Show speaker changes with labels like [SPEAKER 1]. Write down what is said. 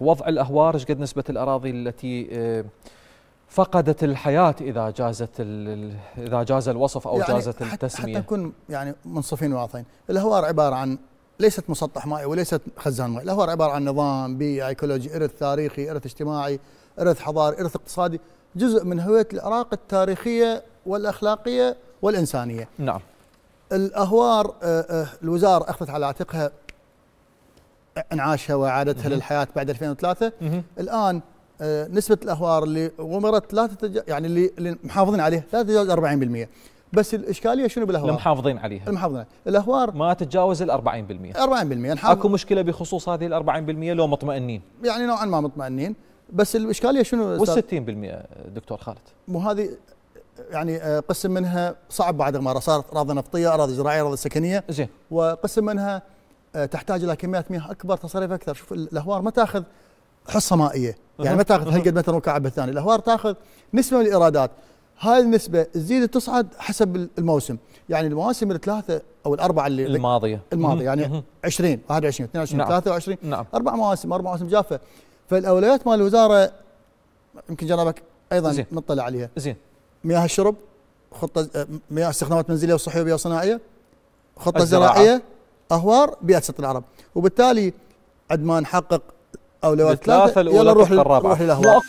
[SPEAKER 1] وضع الاهوار ايش قد نسبه الاراضي التي آه، فقدت الحياه اذا جازت اذا جاز الوصف او يعني جازت التسميه حتى نكون يعني منصفين وواضحين الاهوار عباره عن ليست مسطح مائي وليست خزان مائي الاهوار عباره عن نظام بيئي ايكولوجي ارث تاريخي ارث اجتماعي ارث حضاري ارث اقتصادي جزء من هويه العراق التاريخيه والاخلاقيه والانسانيه نعم الاهوار آه، آه، الوزاره اخذت على عاتقها انعاشها واعادتها للحياه بعد 2003 الان آه، نسبه الاهوار اللي غمرت لا تتج... يعني اللي, اللي محافظين عليها لا تتجاوز 40% بس الاشكاليه شنو بالاهوار؟ المحافظين عليها المحافظين عليها. الاهوار ما تتجاوز ال 40% 40% نحافظ... اكو مشكله بخصوص هذه ال 40% لو مطمئنين يعني نوعا ما مطمئنين بس الاشكاليه شنو وال 60% دكتور خالد مو هذه يعني آه، قسم منها صعب بعد ما صارت اراضي نفطيه اراضي زراعيه اراضي سكنيه زين وقسم منها آه، تحتاج الى كميات مياه اكبر تصريف اكثر شوف الاهوار ما تاخذ حصه مائيه يعني ما تاخذ هالقد متر مكعب الثاني الاهوار تاخذ نسبه من الايرادات هاي النسبه تزيد تصعد حسب الموسم يعني المواسم الثلاثه او الاربعه اللي الماضيه الماضيه يعني 20 21 22 نعم 23 نعم اربع مواسم اربع مواسم جافه فالاولويات مال الوزاره يمكن جنابك ايضا زين مطلع عليها زين مياه الشرب خطه آه، مياه استخدامات منزليه وصحيه وصناعيه خطه زراعيه اهوار بيئه سط العرب وبالتالي عندما نحقق اولويات ثلاثه الاولى نروح للاهوار